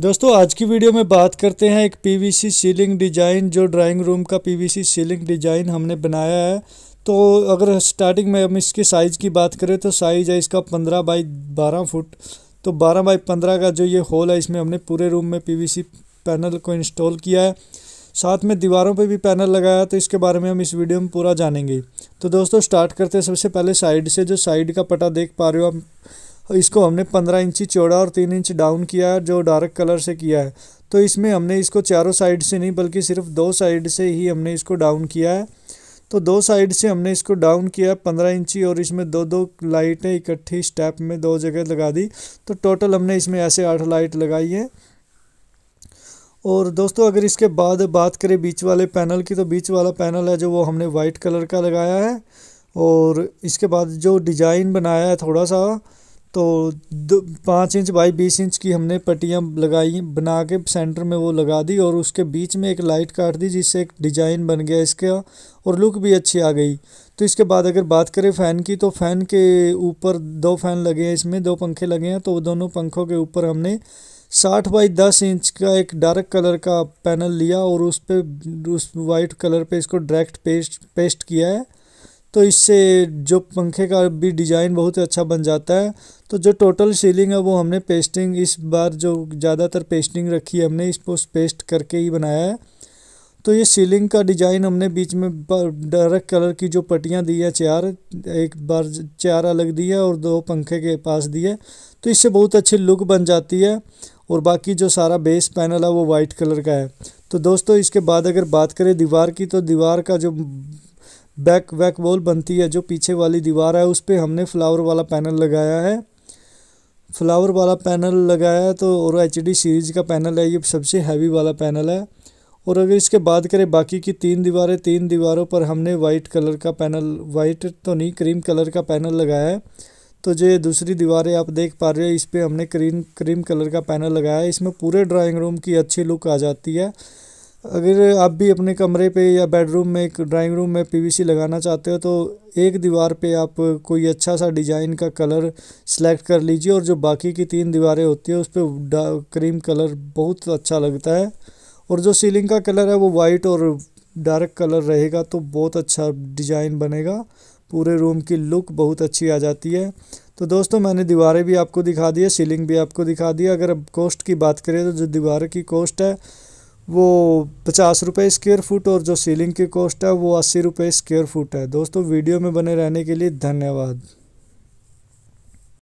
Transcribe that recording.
दोस्तों आज की वीडियो में बात करते हैं एक पीवीसी सीलिंग डिजाइन जो ड्राइंग रूम का पीवीसी सीलिंग डिजाइन हमने बनाया है तो अगर स्टार्टिंग में हम इसके साइज़ की बात करें तो साइज़ है इसका पंद्रह बाई बारह फुट तो बारह बाई पंद्रह का जो ये होल है इसमें हमने पूरे रूम में पीवीसी पैनल को इंस्टॉल किया है साथ में दीवारों पर भी पैनल लगाया तो इसके बारे में हम इस वीडियो में पूरा जानेंगे तो दोस्तों स्टार्ट करते हैं सबसे पहले साइड से जो साइड का पटा देख पा रहे हो आप इसको हमने 15 इंची चौड़ा और 3 इंच डाउन किया है जो डार्क कलर से किया है तो इसमें हमने इसको चारों साइड से नहीं बल्कि सिर्फ दो साइड से ही हमने इसको डाउन किया है तो दो साइड से हमने इसको डाउन किया पंद्रह इंची और इसमें दो दो लाइटें इकट्ठी स्टेप में दो जगह लगा दी तो टोटल हमने इसमें ऐसे आठ लाइट लगाई है और दोस्तों अगर इसके बाद बात करें बीच वाले पैनल की तो बीच वाला पैनल है जो वो हमने वाइट कलर का लगाया है और इसके बाद जो डिज़ाइन बनाया है थोड़ा सा तो पाँच इंच बाई बीस इंच की हमने पट्टियाँ लगाई बना के सेंटर में वो लगा दी और उसके बीच में एक लाइट काट दी जिससे एक डिजाइन बन गया इसका और लुक भी अच्छी आ गई तो इसके बाद अगर बात करें फ़ैन की तो फ़ैन के ऊपर दो फैन लगे हैं इसमें दो पंखे लगे हैं तो दोनों पंखों के ऊपर हमने साठ बाई दस इंच का एक डार्क कलर का पैनल लिया और उस पर उस वाइट कलर पर इसको डायरेक्ट पेस्ट पेस्ट किया है तो इससे जो पंखे का भी डिज़ाइन बहुत अच्छा बन जाता है तो जो टोटल सीलिंग है वो हमने पेस्टिंग इस बार जो ज़्यादातर पेस्टिंग रखी है हमने इसको पेस्ट करके ही बनाया है तो ये सीलिंग का डिज़ाइन हमने बीच में डार्क कलर की जो पट्टियाँ दी है चार एक बार चार अलग दी है और दो पंखे के पास दी है तो इससे बहुत अच्छी लुक बन जाती है और बाकी जो सारा बेस पैनल है वो वाइट कलर का है तो दोस्तों इसके बाद अगर बात करें दीवार की तो दीवार का जो बैक बैक वॉल बनती है जो पीछे वाली दीवार है उस पर हमने फ्लावर वाला पैनल लगाया है फ्लावर वाला पैनल लगाया है तो और एच सीरीज़ का पैनल है ये सबसे हैवी वाला पैनल है और अगर इसके बाद करें बाकी की तीन दीवारें तीन दीवारों पर हमने वाइट कलर का पैनल वाइट तो नहीं क्रीम कलर का पैनल लगाया है तो जो ये दूसरी दीवारें आप देख पा रहे हो इस पर हमने क्रीम क्रीम कलर का पैनल लगाया है इसमें पूरे ड्राइंग रूम की अच्छी लुक आ जाती है अगर आप भी अपने कमरे पे या बेडरूम में एक ड्राइंग रूम में पीवीसी लगाना चाहते हो तो एक दीवार पे आप कोई अच्छा सा डिज़ाइन का कलर सेलेक्ट कर लीजिए और जो बाकी की तीन दीवारें होती है उस पर क्रीम कलर बहुत अच्छा लगता है और जो सीलिंग का कलर है वो वाइट और डार्क कलर रहेगा तो बहुत अच्छा डिज़ाइन बनेगा पूरे रूम की लुक बहुत अच्छी आ जाती है तो दोस्तों मैंने दीवारें भी आपको दिखा दी है सीलिंग भी आपको दिखा दी है अगर अब कॉस्ट की बात करें तो जो दीवार की कॉस्ट है वो पचास रुपये स्क्वेयर फुट और जो सीलिंग की कॉस्ट है वो अस्सी रुपये स्क्वेयर फुट है दोस्तों वीडियो में बने रहने के लिए धन्यवाद